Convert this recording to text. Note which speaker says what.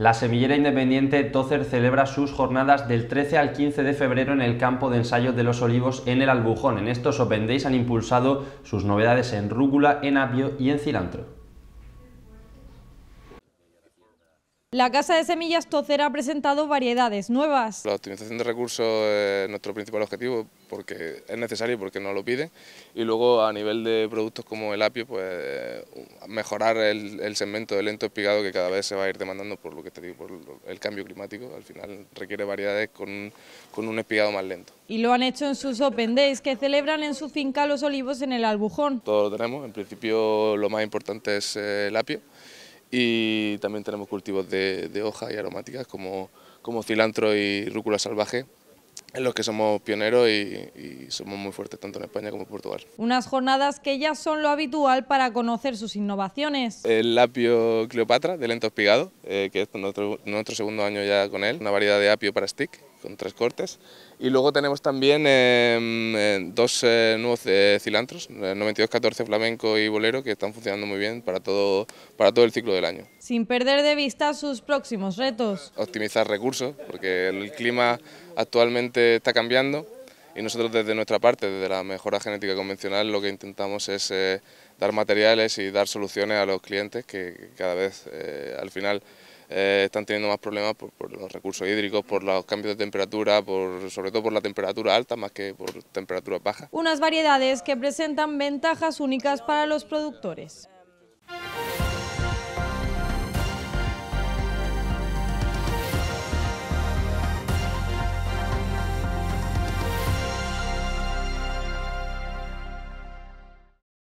Speaker 1: La semillera independiente Tozer celebra sus jornadas del 13 al 15 de febrero en el campo de ensayo de los olivos en el Albujón. En estos Open Days han impulsado sus novedades en rúcula, en apio y en cilantro.
Speaker 2: La Casa de Semillas Tocer ha presentado variedades nuevas.
Speaker 3: La optimización de recursos es nuestro principal objetivo porque es necesario porque nos lo piden y luego a nivel de productos como el apio pues mejorar el, segmento de lento espigado que cada vez se va a ir demandando por lo que por el cambio climático, al final requiere variedades con, con un espigado más lento.
Speaker 2: Y lo han hecho en sus Open Days que celebran en su finca Los Olivos en el Albujón.
Speaker 3: Todo lo tenemos, en principio lo más importante es eh, el apio y también tenemos cultivos de, de hoja y aromáticas como, como cilantro y rúcula salvaje en los que somos pioneros y, somos muy fuertes tanto en España como en Portugal.
Speaker 2: Unas jornadas que ya son lo habitual para conocer sus innovaciones.
Speaker 3: El apio Cleopatra de lento espigado, eh, que es nuestro, segundo año ya con él, una variedad de apio para stick con tres cortes. Y luego tenemos también em, em, dos eh, nuevos eh, cilantros, 9214 flamenco y bolero, que están funcionando muy bien para todo, para todo el ciclo del año.
Speaker 2: Sin perder de vista sus próximos retos.
Speaker 3: Optimizar recursos, porque el clima actualmente está cambiando y nosotros desde nuestra parte, desde la mejora genética convencional, lo que intentamos es eh, dar materiales y dar soluciones a los clientes que, cada vez eh, al final eh, están teniendo más problemas por, los recursos hídricos, por los cambios de temperatura, por, sobre todo por la temperatura alta más que por temperatura baja.
Speaker 2: Unas variedades que presentan ventajas únicas para los productores.